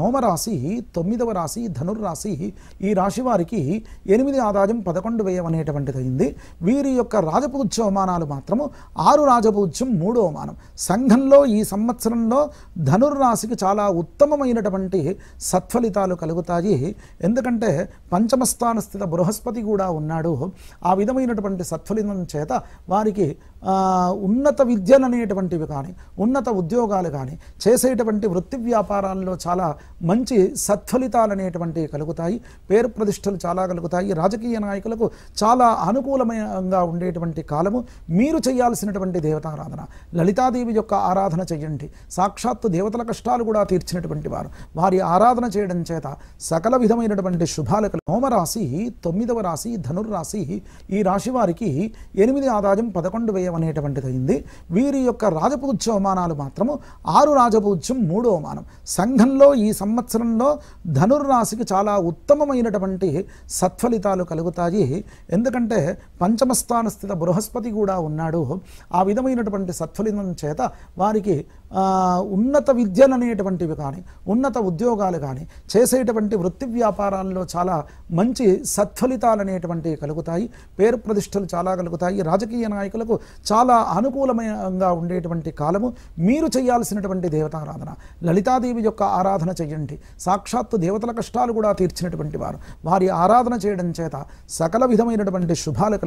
సోమరాశి తొమ్మిదవ రాశి ధనుర్రాశి ఈ రాశి వారికి ఎనిమిది ఆదాయం పదకొండు వేయం అనేటువంటిది అయింది వీరి యొక్క రాజపూజ్య అవమానాలు మాత్రము ఆరు రాజపూజ్యం మూడు అవమానం సంఘంలో ఈ సంవత్సరంలో ధనుర్రాశికి చాలా ఉత్తమమైనటువంటి సత్ఫలితాలు కలుగుతాయి ఎందుకంటే పంచమస్థాన స్థిత బృహస్పతి కూడా ఉన్నాడు ఆ విధమైనటువంటి సత్ఫలితం చేత వారికి ఉన్నత విద్యలు అనేటువంటివి కానీ ఉన్నత ఉద్యోగాలు కానీ చేసేటువంటి వృత్తి వ్యాపారాల్లో చాలా మంచి సత్ఫలితాలు అనేటువంటివి కలుగుతాయి పేరు ప్రతిష్టలు చాలా కలుగుతాయి రాజకీయ నాయకులకు చాలా అనుకూలమయంగా ఉండేటువంటి కాలము మీరు చేయాల్సినటువంటి దేవతారాధన లలితాదేవి యొక్క ఆరాధన చేయండి సాక్షాత్తు దేవతల కష్టాలు కూడా తీర్చినటువంటి వారు వారి ఆరాధన చేయడం చేత సకల విధమైనటువంటి శుభాలు హోమరాశి తొమ్మిదవ రాశి ధనుర్రాశి ఈ రాశి వారికి ఎనిమిది ఆదాయం పదకొండు వ్యయం అనేటువంటిది అయింది వీరి యొక్క రాజపూజ్య అవమానాలు మాత్రము ఆరు రాజపూజ్యం మూడు అవమానం సంఘంలో ఈ సంవత్సరంలో ధనుర్రాశికి చాలా ఉత్తమమైనటువంటి సత్ఫలితాలు కలుగుతాయి ఎందుకంటే పంచమస్థాన స్థిత బృహస్పతి కూడా ఉన్నాడు ఆ విధమైనటువంటి సత్ఫలితం చేత వారికి ఉన్నత విద్యలు అనేటువంటివి కానీ ఉన్నత ఉద్యోగాలు కానీ చేసేటువంటి వృత్తి వ్యాపారాల్లో చాలా మంచి సత్ఫలితాలు అనేటువంటివి కలుగుతాయి పేరు ప్రతిష్టలు చాలా కలుగుతాయి రాజకీయ నాయకులకు చాలా అనుకూలమయంగా ఉండేటువంటి కాలము మీరు చేయాల్సినటువంటి దేవతారాధన లలితాదేవి యొక్క ఆరాధన చేయాలి చేయండి సాక్షాత్తు దేవతల కష్టాలు కూడా తీర్చినటువంటి వారు వారి ఆరాధన చేయడం చేత సకల విధమైనటువంటి శుభాలు